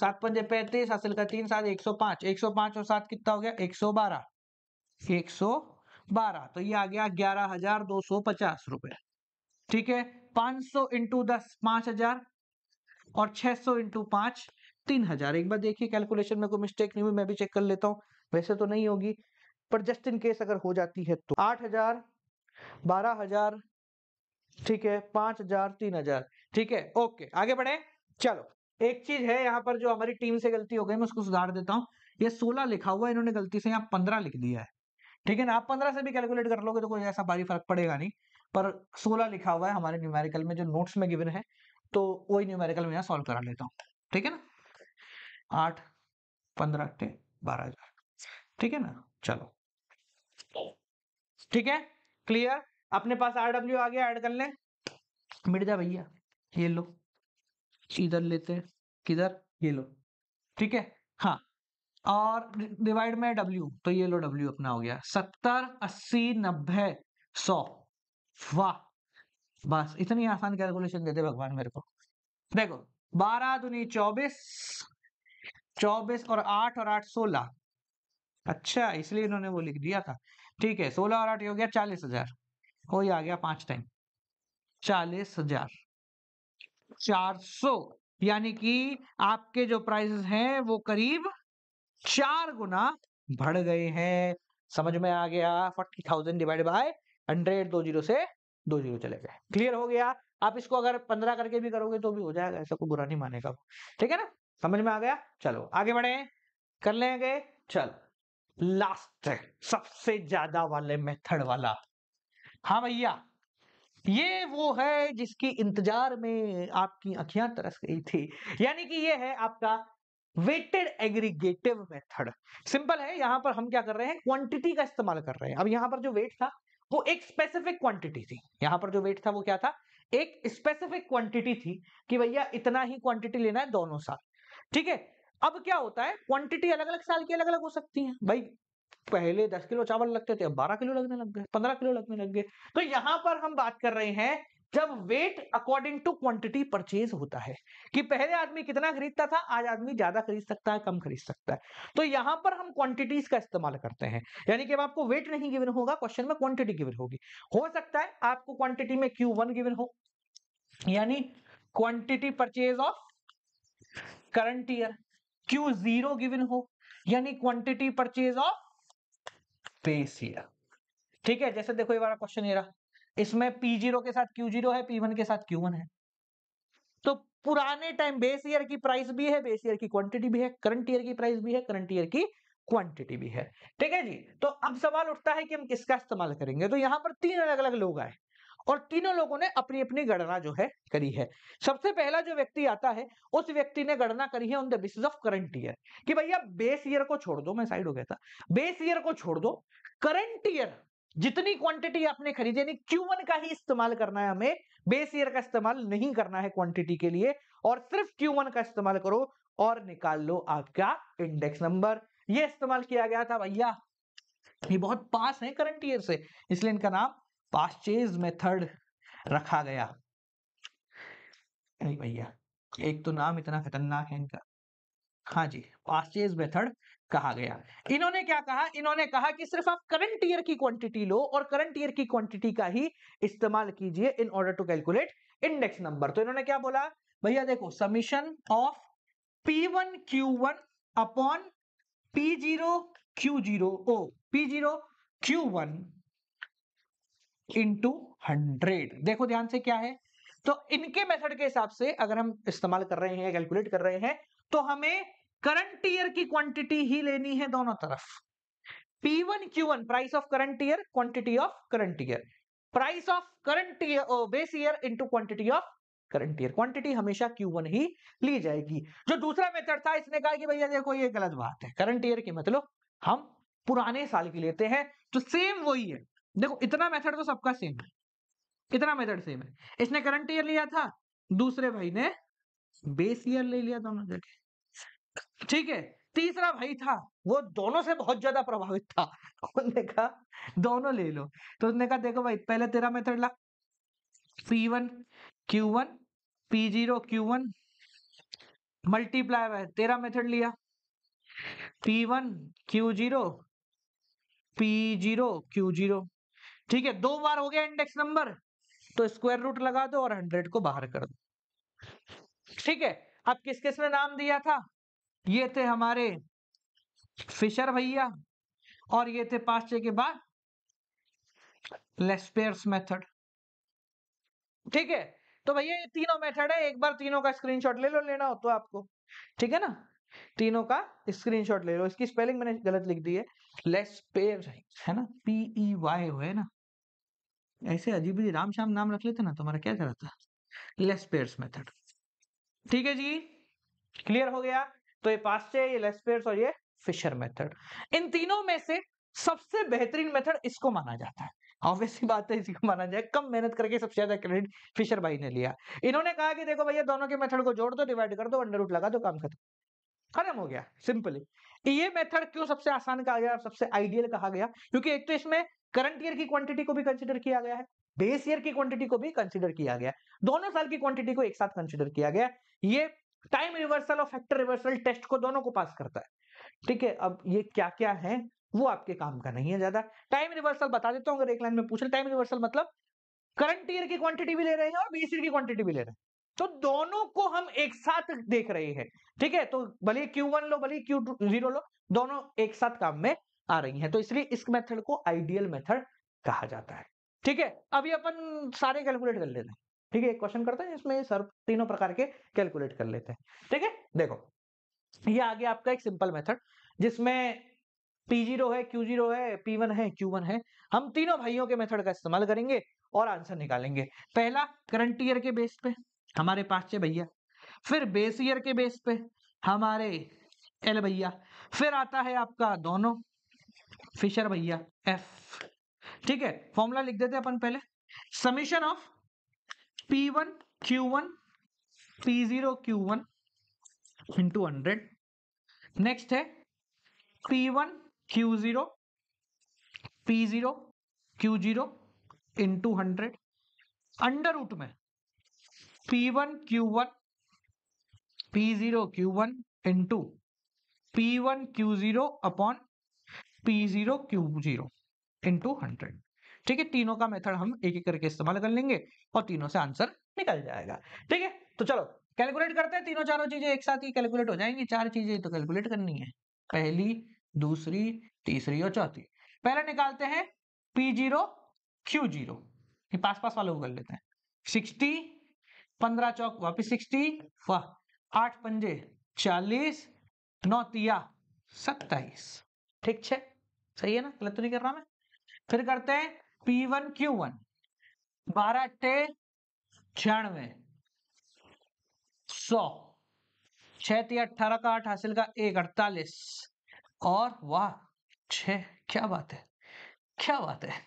सात पंजे पैंतीस हासिल का तीन सात एक सौ पांच एक सौ पांच और सात कितना हो गया एक सौ बारह एक सौ बारह तो ये आ गया ग्यारह हजार दो सौ पचास रुपए ठीक है पांच सौ इंटू दस पांच हजार और छह सौ इंटू पांच तीन हजार एक बार देखिए कैलकुलेशन में कोई मिस्टेक नहीं हुई मैं भी चेक कर लेता हूं वैसे तो नहीं होगी पर जस्ट इन केस अगर हो जाती है तो आठ हजार बारह हजार ठीक है पांच हजार तीन हजार ठीक है ओके आगे बढ़े चलो एक चीज है यहाँ पर जो हमारी टीम से गलती हो गई मैं उसको सुधार देता हूँ ये सोलह लिखा हुआ है इन्होंने गलती से यहाँ पंद्रह लिख दिया है ठीक है ना आप पंद्रह से भी कैलकुलेट कर लोगे तो कोई ऐसा भारी फर्क पड़ेगा नहीं पर 16 लिखा हुआ है हमारे न्यूमेरिकल में जो नोट्स में गिवन है तो वही न्यूमेरिकल में सॉल्व करा लेता हूँ ठीक है ना आठ पंद्रह बारह हजार ठीक है ना चलो ठीक है क्लियर अपने पास आर डब्ल्यू आ गया ऐड कर ले मिट जा भैया ये लो इधर लेते हैं किधर ये लो ठीक है हाँ और डिवाइड में डब्ल्यू तो ये लो डब्ल्यू अपना हो गया सत्तर अस्सी नब्बे सौ वाह बस इतनी आसान कैलकुलेशन देते भगवान मेरे को देखो बारह दुनी चौबीस चौबीस और आठ और आठ सोलह अच्छा इसलिए इन्होंने वो लिख दिया था ठीक है सोलह और आठ हो गया चालीस हजार कोई आ गया पांच टाइम चालीस हजार चार सौ यानी कि आपके जो प्राइसेस हैं वो करीब चार गुना बढ़ गए हैं समझ में आ गया forty thousand divide by hundred दो जीरो से दो जीरो चले गए क्लियर हो गया आप इसको अगर पंद्रह करके भी करोगे तो भी हो जाएगा ऐसा कोई बुरा नहीं मानेगा ठीक है ना समझ में आ गया चलो आगे बढ़े कर लेंगे चल लास्ट सबसे ज्यादा वाले मेथड वाला हाँ भैया ये वो है जिसकी इंतजार में आपकी अखियां तरस गई थी यानी कि ये है आपका वेटेड एग्रीगेटिव मेथड सिंपल है यहां पर हम क्या कर रहे हैं क्वांटिटी का इस्तेमाल कर रहे हैं अब यहाँ पर जो वेट था वो एक स्पेसिफिक क्वांटिटी थी यहाँ पर जो वेट था वो क्या था एक स्पेसिफिक क्वांटिटी थी कि भैया इतना ही क्वांटिटी लेना है दोनों साल ठीक है अब क्या होता है क्वांटिटी अलग अलग साल की अलग अलग हो सकती है भाई पहले दस किलो चावल लगते थे अब बारह किलो लगने लग गए पंद्रह किलो लगने लग गए तो यहां पर हम बात कर रहे हैं जब weight according to quantity purchase होता है कि पहले आदमी कितना खरीदता था आज आदमी ज्यादा खरीद सकता है कम खरीद सकता है तो यहां पर हम क्वांटिटीज का इस्तेमाल करते हैं यानी कि अब आपको वेट नहीं गिवन होगा क्वेश्चन में क्वांटिटी गिवन होगी हो सकता है आपको क्वांटिटी में क्यू वन गिवन हो यानी quantity purchase of current year Q zero given हो यानी quantity purchase of base year ठीक है जैसे देखो ये वाला क्वेश्चन ये रहा इसमें पी जीरो के साथ क्यू जीरो है पी वन के साथ क्यू वन है तो पुराने टाइम बेस ईयर की प्राइस भी है बेस ईयर की क्वांटिटी भी है करंट ईयर की प्राइस भी है करंट ईयर की क्वांटिटी भी है ठीक है जी तो अब सवाल उठता है कि हम किसका इस्तेमाल करेंगे तो यहाँ पर तीन अलग अलग लोग आए और तीनों लोगों ने अपनी अपनी गणना जो है करी है सबसे पहला जो व्यक्ति आता है उस व्यक्ति ने गणना करी है on the basis of current year कि भैया बेस ईयर को छोड़ दो मैं साइड हो गया था बेस ईयर को छोड़ दो करंट ईयर जितनी क्वांटिटी आपने खरीदी यानी वन का ही इस्तेमाल करना है हमें बेस ईयर का इस्तेमाल नहीं करना है क्वांटिटी के लिए और सिर्फ क्यू वन का इस्तेमाल करो और निकाल लो आपका इंडेक्स नंबर ये इस्तेमाल किया गया था भैया ये बहुत पास है करंट ईयर से इसलिए इनका नाम पास्चेज मेथड रखा गया भैया एक तो नाम इतना खतरनाक है इनका हाँ जी पास्चेज मेथड कहा गया अच्छा। इन्होंने क्या कहा इन्होंने कहा कि सिर्फ आप करंट ईयर की क्वांटिटी लो और करंट ईयर की क्वांटिटी का ही इस्तेमाल कीजिए in order to calculate index number तो इन्होंने क्या बोला भैया देखो summation of P one Q one upon P zero Q zero ओ P zero Q one into hundred देखो ध्यान से क्या है तो इनके मेथड के हिसाब से अगर हम इस्तेमाल कर रहे हैं कैलकुलेट कर रहे हैं तो हमें करंट ईयर की क्वांटिटी ही लेनी है दोनों तरफ P1 Q1 price of current year quantity of current year price of current base year into quantity of current year quantity हमेशा Q1 ही ली जाएगी जो दूसरा मेथड था इसने कहा कि भैया देखो ये गलत बात है करंट ईयर की मतलब हम पुराने साल की लेते हैं तो सेम वही है देखो इतना मेथड तो सबका सेम है इतना मेथड सेम है इसने करंट ईयर लिया था दूसरे भाई ने बेस ईयर ले लिया दोनों जगह ठीक है तीसरा भाई था वो दोनों से बहुत ज्यादा प्रभावित था उनने कहा दोनों ले लो तो उसने कहा देखो भाई पहले तेरा मेथड ला P one Q one P zero Q one multiply by तेरा मेथड लिया P one Q zero P zero Q zero ठीक है दो बार हो गया इंडेक्स नंबर तो स्क्वायर रूट लगा दो और हंड्रेड को बाहर कर दो ठीक है अब किस किस में नाम दिया था ये थे हमारे फिशर भैया और ये थे पास्चे के बाद लेस्पेयर्स मेथड ठीक है तो भैया ये तीनों मेथड है एक बार तीनों का स्क्रीनशॉट ले लो लेना हो तो आपको ठीक है ना तीनों का स्क्रीनशॉट ले लो इसकी स्पेलिंग मैंने गलत लिख दी है लेस पेयर है ना पीई वाई e है ना ऐसे अजीब जी राम श्याम नाम रख लेते ना तुम्हारा तो क्या था लेस पेयर्स मेथड ठीक है जी क्लियर हो गया तो ये पास्चे ये लेस्पेयर्स और ये फिशर मेथड इन तीनों में से सबसे बेहतरीन मेथड इसको माना जाता है ऑब्वियसली बात है इसको माना जाए कम मेहनत करके सबसे ज्यादा क्रेडिट फिशर भाई ने लिया इन्होंने कहा कि देखो भैया दोनों के मेथड को जोड़ दो डिवाइड कर दो अंडर रूट लगा दो काम खत्म खत्म हो गया सिंपली ये मेथड क्यों सबसे आसान कहा गया सबसे आइडियल कहा गया क्योंकि एक तो इसमें करंट ईयर की क्वांटिटी को भी कंसिडर किया गया है बेस ईयर की क्वांटिटी को भी कंसिडर किया गया दोनों साल की क्वांटिटी को एक साथ कंसिडर किया गया ये टाइम रिवर्सल और फैक्टर रिवर्सल टेस्ट को दोनों को पास करता है ठीक है अब ये क्या क्या है वो आपके काम का नहीं है ज्यादा टाइम रिवर्सल बता देता हूँ अगर एक लाइन में पूछ रहे टाइम रिवर्सल मतलब करंट ईयर की क्वांटिटी भी ले रहे हैं और बीस ईयर की क्वांटिटी भी ले रहे हैं तो दोनों को हम एक साथ देख रहे हैं ठीक है तो भले क्यू वन लो भले क्यू जीरो लो दोनों एक साथ काम में आ रही हैं तो इसलिए इस मेथड को आइडियल मेथड कहा जाता है ठीक है अभी अपन सारे कैलकुलेट कर लेते हैं ठीक है एक क्वेश्चन करते हैं जिसमें सर तीनों प्रकार के कैलकुलेट कर लेते हैं ठीक है देखो ये आगे आपका एक सिंपल मेथड जिसमें पी जीरो है क्यू जीरो है पी वन है क्यू वन है हम तीनों भाइयों के मेथड का इस्तेमाल करेंगे और आंसर निकालेंगे पहला करंट ईयर के बेस पे हमारे पास छे भैया फिर बेस ईयर के बेस पे हमारे एल भैया फिर आता है आपका दोनों फिशर भैया एफ ठीक है फॉर्मूला लिख देते हैं अपन पहले summation of P1 one Q one P zero Q one into hundred next है P1 one Q zero P zero Q zero into hundred under root में P1 one Q one P zero Q one into P one Q zero upon P zero Q zero into hundred ठीक है तीनों का मेथड हम एक एक करके इस्तेमाल कर लेंगे और तीनों से आंसर निकल जाएगा ठीक है तो चलो कैलकुलेट करते हैं तीनों चारों चीजें एक साथ ही कैलकुलेट हो जाएंगी चार चीजें तो कैलकुलेट करनी है पहली दूसरी तीसरी और चौथी पहले निकालते हैं पी जीरो क्यू जीरो पास पास वालों को कर लेते हैं सिक्सटी पंद्रह चौक वापिस सिक्सटी वाह आठ पंजे चालीस नौ तिया सत्ताईस ठीक छह सही है ना गलत तो नहीं कर रहा मैं फिर करते हैं पी वन क्यू वन बारह अट्ठे छियानवे सौ छह अट्ठारह का आठ हासिल का एक अड़तालीस और वाह छ क्या बात है क्या बात है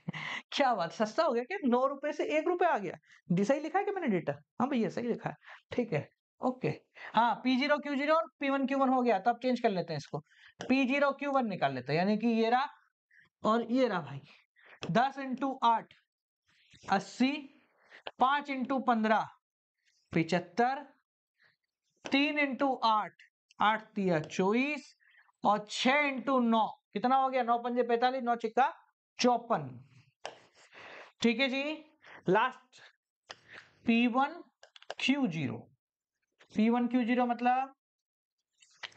क्या बात सस्ता हो गया कि नौ रुपए से एक रुपए आ गया डी सही लिखा है कि मैंने डेटा हाँ भैया सही लिखा है ठीक है ओके हाँ पी जीरो क्यू जीरो और पी वन क्यू वन हो गया तो अब चेंज कर लेते हैं इसको पी जीरो क्यू वन निकाल लेते हैं यानी कि ये रहा और ये रहा भाई दस इंटू आठ अस्सी पांच इंटू पंद्रह पिचहत्तर तीन इंटू आठ आठ तीस चौबीस और छ इंटू नौ कितना हो गया नौ पंजे पैतालीस नौ छिक्का चौपन ठीक है जी last P one Q zero P one Q zero मतलब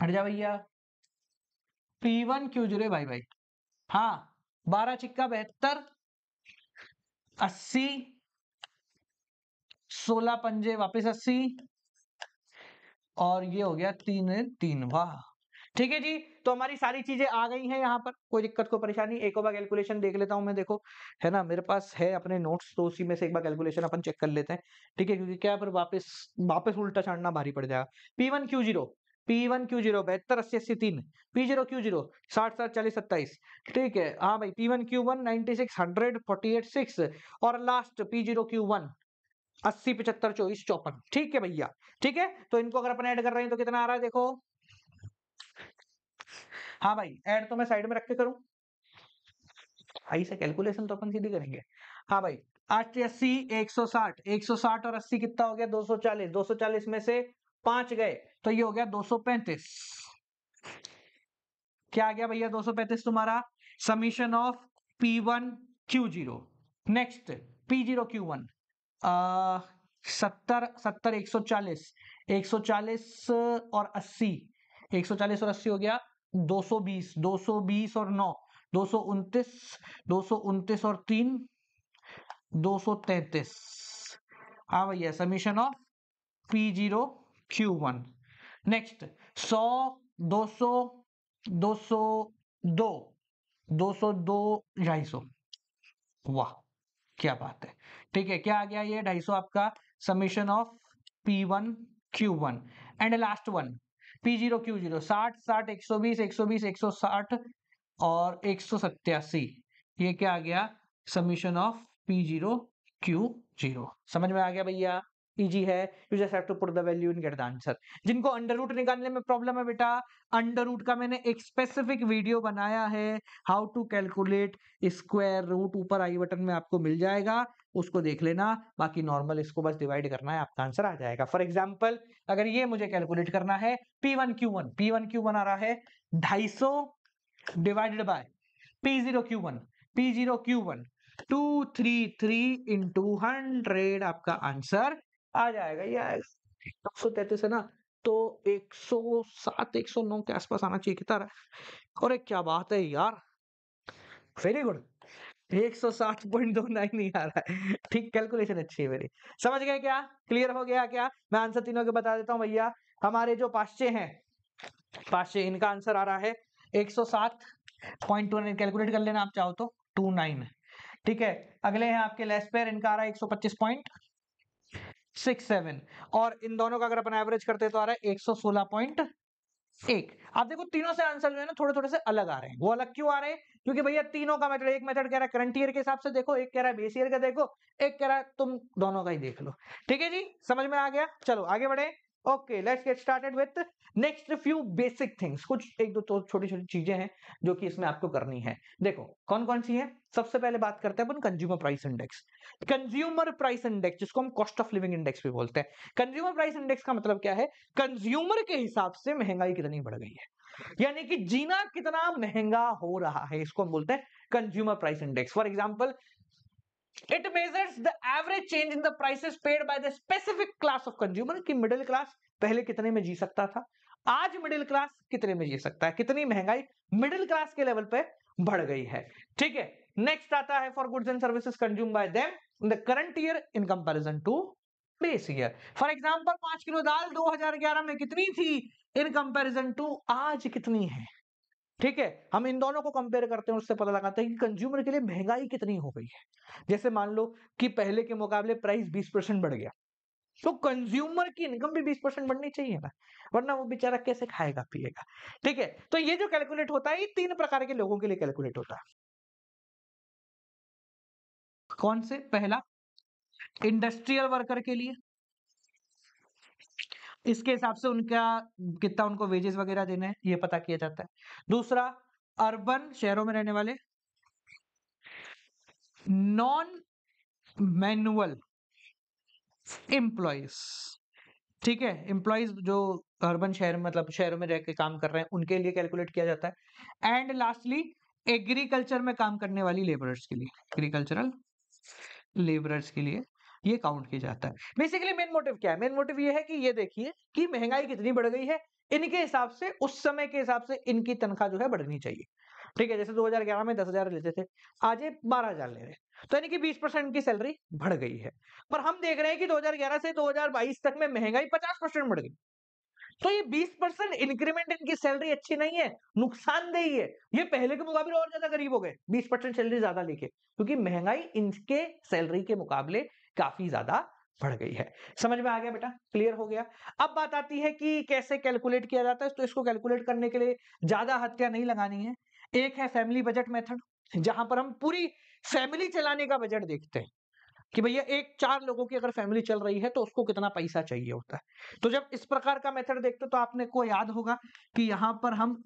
हट जा भैया पी वन क्यू जीरो भाई भाई हाँ बारह छिक्का बहत्तर अस्सी सोलह पंजे वापस अस्सी और ये हो गया तीन तीन वाह ठीक है जी तो हमारी सारी चीजें आ गई हैं यहाँ पर कोई दिक्कत को परेशानी एक बार कैलकुलेशन देख लेता हूं मैं देखो है ना मेरे पास है अपने नोट्स तो उसी में से एक बार कैलकुलेशन अपन चेक कर लेते हैं ठीक है क्योंकि क्या पर वापस वापस उल्टा छाड़ना भारी पड़ जाएगा P one Q zero P one Q zero बहत्तर अस्सी अस्सी तीन पी जीरो क्यू जीरो साठ साठ चालीस सत्ताईस ठीक है हाँ भाई P one Q one ninety six hundred forty eight six और last P zero Q one अस्सी पचहत्तर चौबीस चौपन ठीक है भैया ठीक है तो इनको अगर अपन ऐड कर रहे हैं तो कितना आ रहा है देखो हाँ भाई ऐड तो मैं साइड में रख के करूं भाई से कैलकुलेशन तो अपन सीधी करेंगे हाँ भाई आठ अस्सी एक सौ साठ एक सौ साठ और अस्सी कितना हो गया दो सौ चालीस दो सौ चालीस में से पांच गए तो ये हो गया दो सौ पैंतीस क्या आ गया भैया दो सौ पैंतीस तुम्हारा summation of P one Q zero next P zero Q one सत्तर सत्तर एक सौ चालीस एक सौ चालीस और अस्सी एक सौ चालीस और अस्सी हो गया दो सौ बीस दो सौ बीस और नौ दो सौ उनतीस दो सौ उनतीस और तीन दो सौ तैतीस हाँ भैया summation of P zero Q one next सौ दो सौ दो सौ दो दो सौ दो ढाई सौ वाह क्या बात है ठीक है क्या आ गया ये ढाई सौ आपका summation of P one Q one and last one P zero Q zero साठ साठ एक सौ बीस एक सौ बीस एक सौ साठ और एक सौ सत्यासी ये क्या आ गया summation of P zero Q zero समझ में आ गया भैया इजी है you just have to put the value in get the answer जिनको अंडर रूट निकालने में प्रॉब्लम है बेटा अंडर रूट का मैंने एक स्पेसिफिक वीडियो बनाया है how to calculate square root ऊपर आई बटन में आपको मिल जाएगा उसको देख लेना बाकी नॉर्मल इसको बस डिवाइड करना है आपका आंसर आ जाएगा फॉर एग्जाम्पल अगर ये मुझे कैलकुलेट करना है P one Q one P one Q one आ रहा है ढाई सौ divided by P zero Q one P zero Q one two three three into hundred आपका आंसर आ जाएगा ये आएगा एक सौ तैतीस है ना तो एक एक सौ सात सौ नौ के आसपास आना चाहिए कितना रहा और एक क्या बात है यार वेरी गुड एक सौ पॉइंट दो नाइन नहीं आ रहा है ठीक कैलकुलेशन अच्छी है मेरी समझ गए क्या क्लियर हो गया क्या मैं आंसर तीनों के बता देता हूँ भैया हमारे जो पाश्चे हैं पाश्चे इनका आंसर आ रहा है एक सौ सात पॉइंट टू नाइन कैलकुलेट कर लेना आप चाहो तो टू नाइन ठीक है अगले हैं आपके लेस पेयर इनका आ रहा है एक सौ पच्चीस पॉइंट सिक्स सेवन और इन दोनों का अगर अपन एवरेज करते तो आ रहा है एक सौ सोलह पॉइंट एक आप देखो तीनों से आंसर जो है ना थोड़े थोड़े से अलग आ रहे हैं वो अलग क्यों आ रहे हैं क्योंकि भैया तीनों का मेथड एक मेथड कह रहा है करंट ईयर के हिसाब से देखो एक कह रहा है बेस ईयर का देखो एक कह रहा है तुम दोनों का ही देख लो ठीक है जी समझ में आ गया चलो आगे बढ़े okay let's get started with next few basic things कुछ एक दो तो छोटी छोटी चीजें हैं जो कि इसमें आपको करनी है देखो कौन कौन सी है सबसे पहले बात करते हैं अपन consumer price index consumer price index जिसको हम कॉस्ट ऑफ लिविंग इंडेक्स भी बोलते हैं कंज्यूमर प्राइस इंडेक्स का मतलब क्या है कंज्यूमर के हिसाब से महंगाई कितनी बढ़ गई है यानी कि जीना कितना महंगा हो रहा है इसको हम बोलते हैं consumer price index for example It measures the average change in the prices paid by the specific class of consumer कि middle class पहले कितने में जी सकता था आज मिडिल क्लास कितने में जी सकता है कितनी महंगाई मिडिल क्लास के लेवल पे बढ़ गई है ठीक है नेक्स्ट आता है for goods and services consume by them in the current year in comparison to base year for example पांच किलो दाल 2011 में कितनी थी इन कंपैरिजन टू आज कितनी है ठीक है हम इन दोनों को कंपेयर करते हैं उससे पता लगाते हैं कि कंज्यूमर के लिए महंगाई कितनी हो गई है जैसे मान लो कि पहले के मुकाबले प्राइस 20 परसेंट बढ़ गया तो कंज्यूमर की इनकम भी 20 परसेंट बढ़नी चाहिए ना वरना वो बेचारा कैसे खाएगा पिएगा ठीक है तो ये जो कैलकुलेट होता है ये तीन प्रकार के लोगों के लिए कैलकुलेट होता है कौन से पहला इंडस्ट्रियल वर्कर के लिए इसके हिसाब से उनका कितना उनको वेजेस वगैरह देना है ये पता किया जाता है दूसरा अर्बन शहरों में रहने वाले नॉन मैनुअल एम्प्लॉयज ठीक है एम्प्लॉज जो अर्बन शहर मतलब शहरों में रह के काम कर रहे हैं उनके लिए कैलकुलेट किया जाता है एंड लास्टली एग्रीकल्चर में काम करने वाली लेबरर्स के लिए एग्रीकल्चरल लेबरर्स के लिए ये काउंट किया जाता है बेसिकली मेन मोटिव क्या है मेन मोटिव ये है कि ये देखिए कि महंगाई कितनी बढ़ गई है इनके हिसाब से उस समय के हिसाब से इनकी तनख्वाह जो है बढ़नी चाहिए ठीक है जैसे 2011 में 10000 लेते थे आज ये 12000 ले रहे हैं तो यानी कि 20 परसेंट की सैलरी बढ़ गई है पर हम देख रहे हैं कि 2011 से 2022 तक में महंगाई 50 परसेंट बढ़ गई तो ये 20 परसेंट इंक्रीमेंट इनकी सैलरी अच्छी नहीं है नुकसानदेही है ये पहले के मुकाबले और ज्यादा गरीब हो गए 20 परसेंट सैलरी ज्यादा लेके क्योंकि महंगाई इनके सैलरी के मुकाबले काफी ज्यादा बढ़ गई है समझ में आ गया बेटा क्लियर हो गया अब बात आती है कि कैसे कैलकुलेट किया जाता है तो इसको कैलकुलेट करने के लिए ज्यादा हत्या नहीं लगानी है एक है फैमिली बजट मेथड जहां पर हम पूरी फैमिली चलाने का बजट देखते हैं कि भैया एक चार लोगों की अगर फैमिली चल रही है तो उसको कितना पैसा चाहिए होता है तो जब इस प्रकार का मेथड देखते तो आपने को याद होगा कि यहां पर हम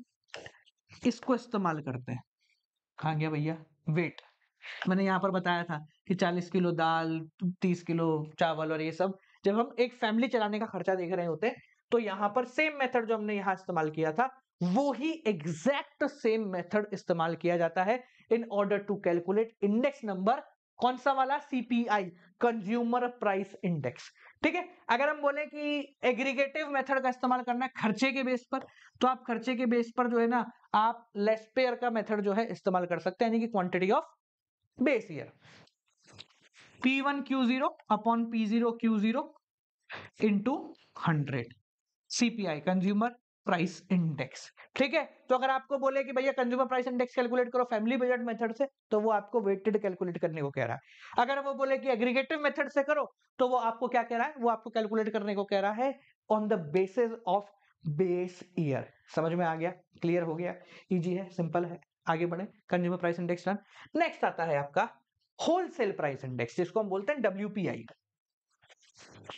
इसको इस्तेमाल करते हैं कहा गया भैया वेट मैंने यहाँ पर बताया था कि 40 किलो दाल 30 किलो चावल और ये सब जब हम एक फैमिली चलाने का खर्चा देख रहे होते तो यहाँ पर सेम मेथड जो हमने यहाँ इस्तेमाल किया था वो ही एग्जैक्ट सेम मेथड इस्तेमाल किया जाता है in order to calculate index number कौन सा वाला सीपीआई कंज्यूमर प्राइस इंडेक्स ठीक है अगर हम बोले कि एग्रीगेटिव मेथड का इस्तेमाल करना है खर्चे के बेस पर तो आप खर्चे के बेस पर जो है ना आप लेस पेयर का मेथड जो है इस्तेमाल कर सकते हैं यानी कि quantity of base year p1 q0 upon p0 q0 into hundred CPI consumer price index ठीक है तो अगर आपको बोले कि भैया कंज्यूमर प्राइस इंडेक्स कैलकुलेट करो फैमिली बजट मेथड से तो वो आपको वेटेड कैलकुलेट करने को कह रहा है अगर वो बोले कि एग्रीगेटिव मेथड से करो तो वो आपको क्या कह रहा है वो आपको कैलकुलेट करने को कह रहा है on the basis of base year समझ में आ गया क्लियर हो गया इजी है सिंपल है आगे बढ़े consumer price index done next आता है आपका होलसेल प्राइस इंडेक्स जिसको हम बोलते हैं डब्ल्यू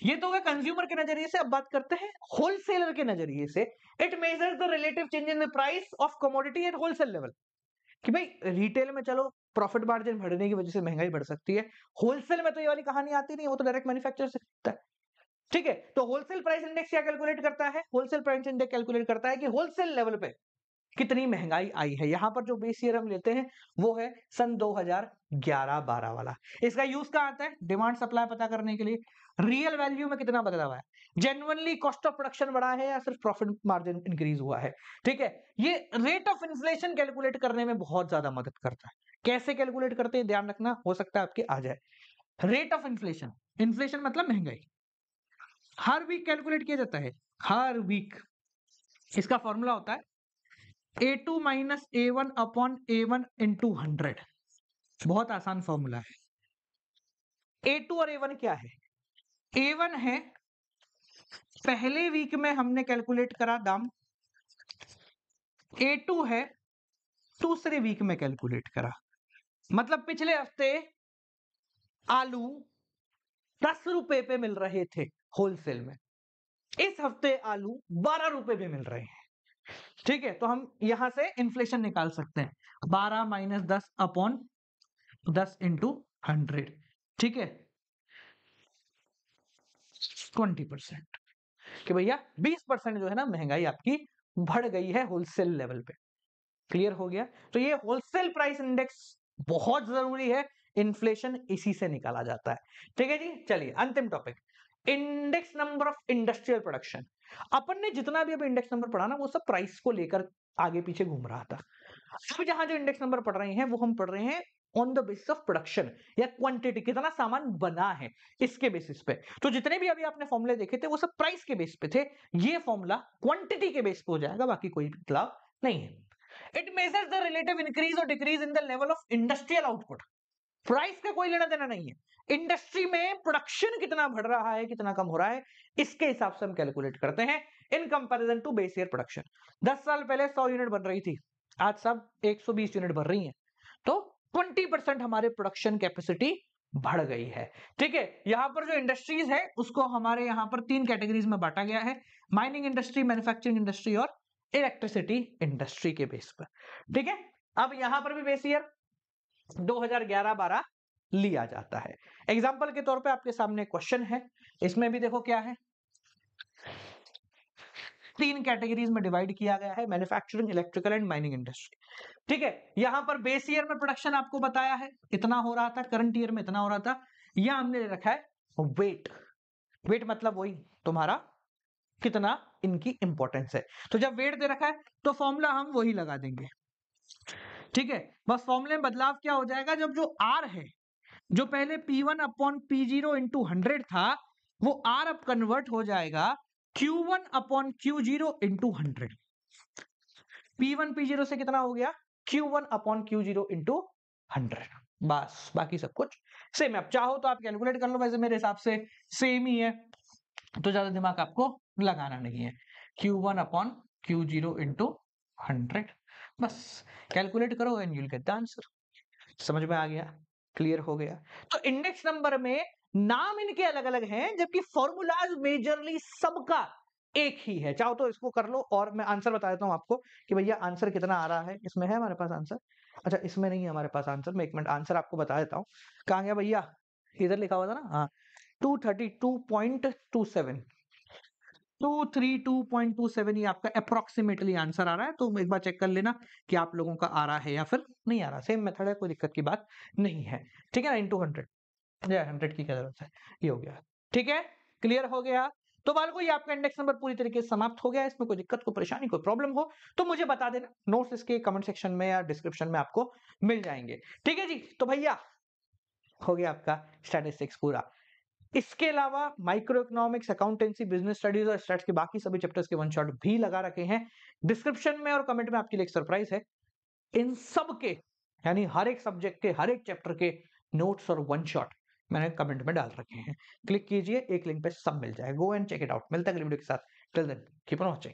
ये तो होगा कंज्यूमर के नजरिए से अब बात करते हैं होलसेलर के नजरिए से it measures the relative change in the price of commodity at wholesale level कि भाई रिटेल में चलो प्रॉफिट मार्जिन बढ़ने की वजह से महंगाई बढ़ सकती है होलसेल में तो ये वाली कहानी आती नहीं वो तो डायरेक्ट मैन्युफैक्चर से ठीक है तो होलसेल प्राइस इंडेक्स क्या कैलकुलेट करता है होलसेल प्राइस इंडेक्स कैलकुलेट करता है कि होलसेल लेवल पे कितनी महंगाई आई है यहाँ पर जो बेस ईयर हम लेते हैं वो है सन 2011-12 वाला इसका यूज कहा आता है डिमांड सप्लाई पता करने के लिए रियल वैल्यू में कितना बदला हुआ है जेनुअनली कॉस्ट ऑफ प्रोडक्शन बढ़ा है या सिर्फ प्रॉफिट मार्जिन इंक्रीज हुआ है ठीक है ये रेट ऑफ इन्फ्लेशन कैलकुलेट करने में बहुत ज्यादा मदद करता है कैसे कैलकुलेट करते हैं ध्यान रखना हो सकता है आपके आ जाए रेट ऑफ इन्फ्लेशन इन्फ्लेशन मतलब महंगाई हर वीक कैलकुलेट किया जाता है हर वीक इसका फॉर्मूला होता है A two minus A one upon A one into hundred बहुत आसान फॉर्मूला है ए टू और ए वन क्या है ए वन है पहले वीक में हमने कैलकुलेट करा दाम ए टू है दूसरे वीक में कैलकुलेट करा मतलब पिछले हफ्ते आलू दस रुपए पे मिल रहे थे होलसेल में इस हफ्ते आलू बारह रुपए पे मिल रहे हैं ठीक है तो हम यहां से इन्फ्लेशन निकाल सकते हैं बारह माइनस दस अपॉन दस इंटू हंड्रेड ठीक है ट्वेंटी परसेंट कि भैया बीस परसेंट जो है ना महंगाई आपकी बढ़ गई है होलसेल लेवल पे क्लियर हो गया तो ये होलसेल प्राइस इंडेक्स बहुत जरूरी है इन्फ्लेशन इसी से निकाला जाता है ठीक है जी चलिए अंतिम topic index number of industrial production अपन ने जितना भी अब इंडेक्स नंबर पढ़ा ना वो सब प्राइस को लेकर आगे पीछे घूम रहा था अब जहां जो इंडेक्स नंबर पढ़ रहे हैं वो हम पढ़ रहे हैं on the basis of production या क्वांटिटी कितना सामान बना है इसके बेसिस पे तो जितने भी अभी आपने फॉर्मुले देखे थे वो सब प्राइस के बेस पे थे ये फॉर्मूला क्वांटिटी के बेस पे हो जाएगा बाकी कोई बदलाव नहीं है it measures the relative increase और decrease in the level of industrial output price का कोई लेना देना नहीं है इंडस्ट्री में प्रोडक्शन कितना बढ़ रहा है कितना कम हो रहा है इसके हिसाब से हम कैलकुलेट करते हैं in comparison to base year production दस साल पहले सौ यूनिट बन रही थी आज सब 120 यूनिट बन रही है तो ट्वेंटी परसेंट हमारे प्रोडक्शन कैपेसिटी बढ़ गई है ठीक है यहाँ पर जो इंडस्ट्रीज है उसको हमारे यहाँ पर तीन कैटेगरीज में बांटा गया है माइनिंग इंडस्ट्री मैन्युफैक्चरिंग इंडस्ट्री और इलेक्ट्रिसिटी इंडस्ट्री के बेस पर ठीक है अब यहाँ पर भी बेस ईयर 2011-12 लिया जाता है एग्जाम्पल के तौर पर आपके सामने क्वेश्चन है इसमें भी देखो क्या है तीन कैटेगरीज में डिवाइड किया गया है manufacturing electrical and mining industry ठीक है यहां पर बेस ईयर में प्रोडक्शन आपको बताया है इतना हो रहा था करंट ईयर में इतना हो रहा था यह हमने रखा है वेट वेट मतलब वही तुम्हारा कितना इनकी इंपॉर्टेंस है तो जब वेट दे रखा है तो फॉर्मूला हम वही लगा देंगे ठीक है बस फॉर्मूले में बदलाव क्या हो जाएगा जब जो आर है जो पहले P1 one upon P zero into hundred था वो R अब कन्वर्ट हो जाएगा Q1 one upon Q zero into hundred P one P zero से कितना हो गया Q1 one upon Q zero into hundred बस बाकी सब कुछ सेम अब चाहो तो आप कैलकुलेट कर लो वैसे मेरे हिसाब से सेम ही है तो ज्यादा दिमाग आपको लगाना नहीं है Q1 one upon Q zero into hundred बस कैलकुलेट करो and you'll get the answer समझ में आ गया क्लियर हो गया तो इंडेक्स नंबर में नाम इनके अलग अलग हैं जबकि फॉर्मूलाज मेजरली सबका एक ही है चाहो तो इसको कर लो और मैं आंसर बता देता हूँ आपको कि भैया आंसर कितना आ रहा है इसमें है हमारे पास आंसर अच्छा इसमें नहीं है हमारे पास आंसर मैं एक मिनट आंसर आपको बता देता हूँ कहा गया भैया इधर लिखा हुआ था ना हाँ two thirty two point two seven two three two point two seven ये आपका अप्रोक्सीमेटली आंसर आ रहा है तो एक बार चेक कर लेना कि आप लोगों का आ रहा है या फिर नहीं आ रहा सेम मेथड है कोई दिक्कत की बात नहीं है ठीक है ना इंटू हंड्रेड या हंड्रेड की क्या जरूरत है ये हो गया ठीक है क्लियर हो गया तो बालको ये आपका इंडेक्स नंबर पूरी तरीके से समाप्त हो गया इसमें कोई दिक्कत कोई परेशानी कोई प्रॉब्लम हो तो मुझे बता देना नोट्स इसके कमेंट सेक्शन में या डिस्क्रिप्शन में आपको मिल जाएंगे ठीक है जी तो भैया हो गया आपका स्टैटिस्टिक्स पूरा इसके अलावा micro economics accountancy business studies और स्टेट्स के बाकी सभी चैप्टर्स के वन शॉट भी लगा रखे हैं डिस्क्रिप्शन में और कमेंट में आपके लिए एक सरप्राइज है इन सब के यानी हर एक सब्जेक्ट के हर एक चैप्टर के नोट्स और वन शॉट मैंने कमेंट में डाल रखे हैं क्लिक कीजिए एक लिंक पे सब मिल जाएगा go and check it out मिलता है अगले वीडियो के साथ till then keep on watching